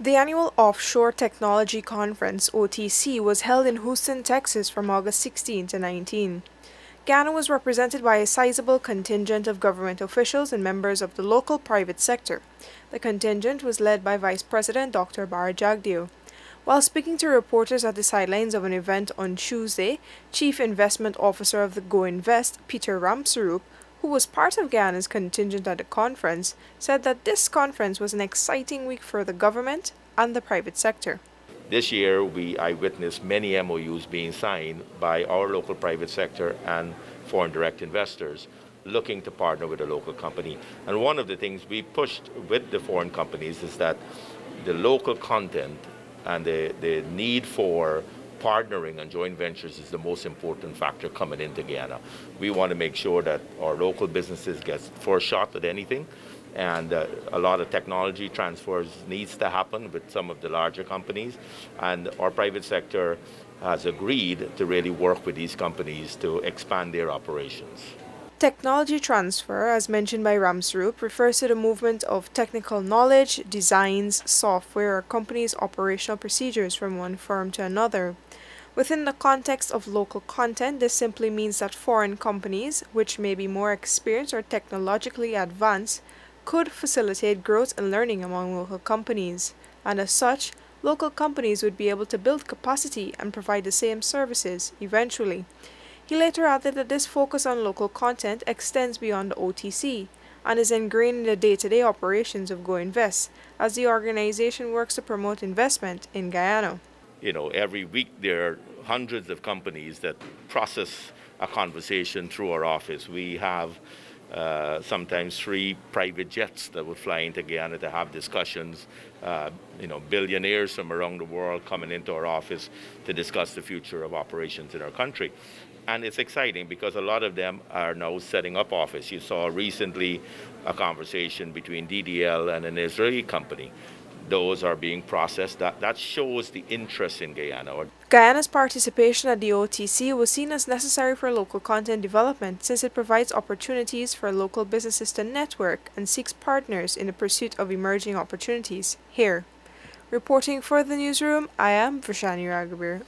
The annual Offshore Technology Conference, OTC, was held in Houston, Texas from August 16 to 19. Ghana was represented by a sizable contingent of government officials and members of the local private sector. The contingent was led by Vice President Dr. Bara Jagdeo. While speaking to reporters at the sidelines of an event on Tuesday, Chief Investment Officer of the Go Invest, Peter Ramsarup, who was part of Ghana's contingent at the conference, said that this conference was an exciting week for the government and the private sector. This year, we, I witnessed many MOUs being signed by our local private sector and foreign direct investors looking to partner with a local company. And one of the things we pushed with the foreign companies is that the local content and the, the need for partnering and joint ventures is the most important factor coming into Guyana. We want to make sure that our local businesses get first shot at anything, and uh, a lot of technology transfers needs to happen with some of the larger companies, and our private sector has agreed to really work with these companies to expand their operations. Technology transfer, as mentioned by Ramsroop, refers to the movement of technical knowledge, designs, software, or companies' operational procedures from one firm to another. Within the context of local content, this simply means that foreign companies, which may be more experienced or technologically advanced, could facilitate growth and learning among local companies, and as such, local companies would be able to build capacity and provide the same services eventually. He later added that this focus on local content extends beyond the OTC and is ingrained in the day-to-day operations of Go Invest as the organization works to promote investment in Guyana. You know, every week there are hundreds of companies that process a conversation through our office. We have uh, sometimes three private jets that would fly into Guyana to have discussions. Uh, you know, billionaires from around the world coming into our office to discuss the future of operations in our country. And it's exciting because a lot of them are now setting up office. You saw recently a conversation between DDL and an Israeli company those are being processed. That, that shows the interest in Guyana. Guyana's participation at the OTC was seen as necessary for local content development since it provides opportunities for local businesses to network and seeks partners in the pursuit of emerging opportunities here. Reporting for the newsroom, I am Vrishani Ragabir.